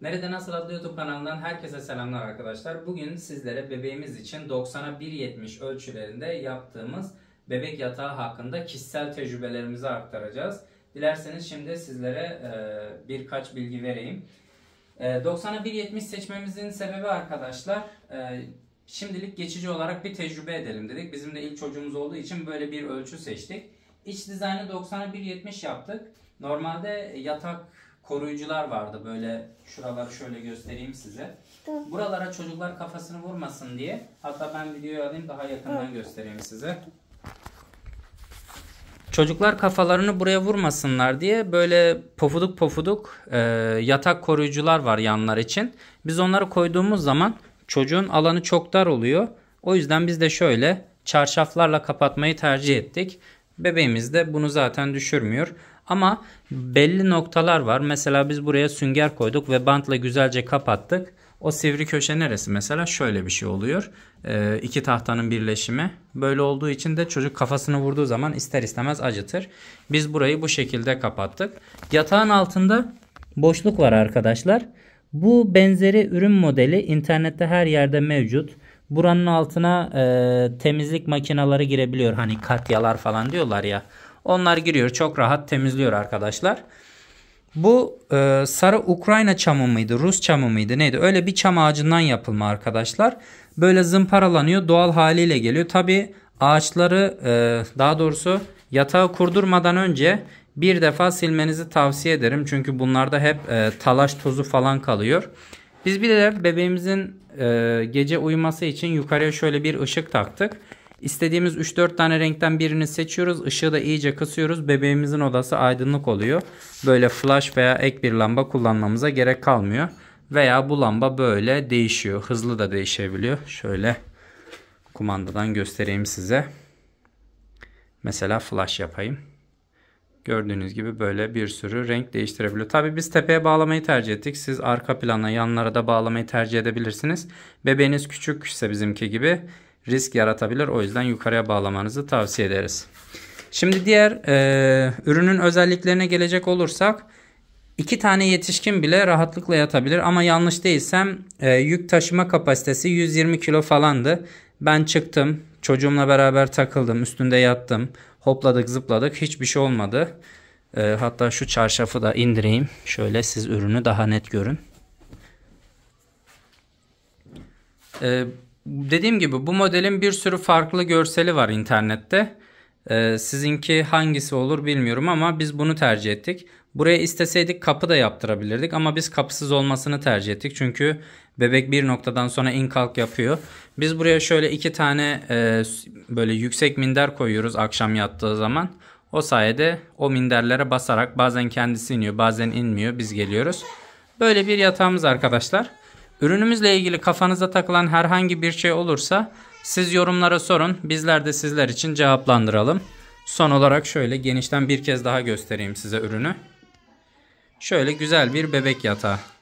Nerede Nasıl adlı YouTube kanalından herkese selamlar arkadaşlar. Bugün sizlere bebeğimiz için 90'a 1.70 ölçülerinde yaptığımız bebek yatağı hakkında kişisel tecrübelerimizi aktaracağız. Dilerseniz şimdi sizlere e, birkaç bilgi vereyim. 90'a e, 1.70 seçmemizin sebebi arkadaşlar e, şimdilik geçici olarak bir tecrübe edelim dedik. Bizim de ilk çocuğumuz olduğu için böyle bir ölçü seçtik. İç dizaynı 90'a 1.70 yaptık. Normalde yatak koruyucular vardı. Böyle şuraları şöyle göstereyim size. Buralara çocuklar kafasını vurmasın diye. Hatta ben videoyu alayım daha yakından göstereyim size. Çocuklar kafalarını buraya vurmasınlar diye böyle pofuduk pofuduk e, yatak koruyucular var yanlar için. Biz onları koyduğumuz zaman çocuğun alanı çok dar oluyor. O yüzden biz de şöyle çarşaflarla kapatmayı tercih ettik. Bebeğimiz de bunu zaten düşürmüyor. Ama belli noktalar var. Mesela biz buraya sünger koyduk ve bantla güzelce kapattık. O sivri köşe neresi mesela? Şöyle bir şey oluyor. Ee, iki tahtanın birleşimi. Böyle olduğu için de çocuk kafasını vurduğu zaman ister istemez acıtır. Biz burayı bu şekilde kapattık. Yatağın altında boşluk var arkadaşlar. Bu benzeri ürün modeli internette her yerde mevcut. Buranın altına e, temizlik makineleri girebiliyor. Hani katyalar falan diyorlar ya. Onlar giriyor çok rahat temizliyor arkadaşlar. Bu e, sarı Ukrayna çamı mıydı? Rus çamı mıydı? Neydi? Öyle bir çam ağacından yapılma arkadaşlar. Böyle zımparalanıyor. Doğal haliyle geliyor. Tabi ağaçları e, daha doğrusu yatağı kurdurmadan önce bir defa silmenizi tavsiye ederim. Çünkü bunlarda hep e, talaş tozu falan kalıyor. Biz bir de bebeğimizin e, gece uyuması için yukarıya şöyle bir ışık taktık. İstediğimiz 3-4 tane renkten birini seçiyoruz. Işığı da iyice kısıyoruz. Bebeğimizin odası aydınlık oluyor. Böyle flash veya ek bir lamba kullanmamıza gerek kalmıyor. Veya bu lamba böyle değişiyor. Hızlı da değişebiliyor. Şöyle kumandadan göstereyim size. Mesela flash yapayım. Gördüğünüz gibi böyle bir sürü renk değiştirebiliyor. Tabii biz tepeye bağlamayı tercih ettik. Siz arka plana yanlara da bağlamayı tercih edebilirsiniz. Bebeğiniz küçükse bizimki gibi risk yaratabilir. O yüzden yukarıya bağlamanızı tavsiye ederiz. Şimdi diğer e, ürünün özelliklerine gelecek olursak iki tane yetişkin bile rahatlıkla yatabilir ama yanlış değilsem e, yük taşıma kapasitesi 120 kilo falandı. Ben çıktım çocuğumla beraber takıldım üstünde yattım hopladık zıpladık hiçbir şey olmadı. E, hatta şu çarşafı da indireyim şöyle siz ürünü daha net görün. E, Dediğim gibi bu modelin bir sürü farklı görseli var internette. Ee, sizinki hangisi olur bilmiyorum ama biz bunu tercih ettik. Buraya isteseydik kapı da yaptırabilirdik ama biz kapısız olmasını tercih ettik. Çünkü bebek bir noktadan sonra in kalk yapıyor. Biz buraya şöyle iki tane e, böyle yüksek minder koyuyoruz akşam yattığı zaman. O sayede o minderlere basarak bazen kendisi iniyor bazen inmiyor biz geliyoruz. Böyle bir yatağımız arkadaşlar. Ürünümüzle ilgili kafanıza takılan herhangi bir şey olursa siz yorumlara sorun. Bizler de sizler için cevaplandıralım. Son olarak şöyle genişten bir kez daha göstereyim size ürünü. Şöyle güzel bir bebek yatağı.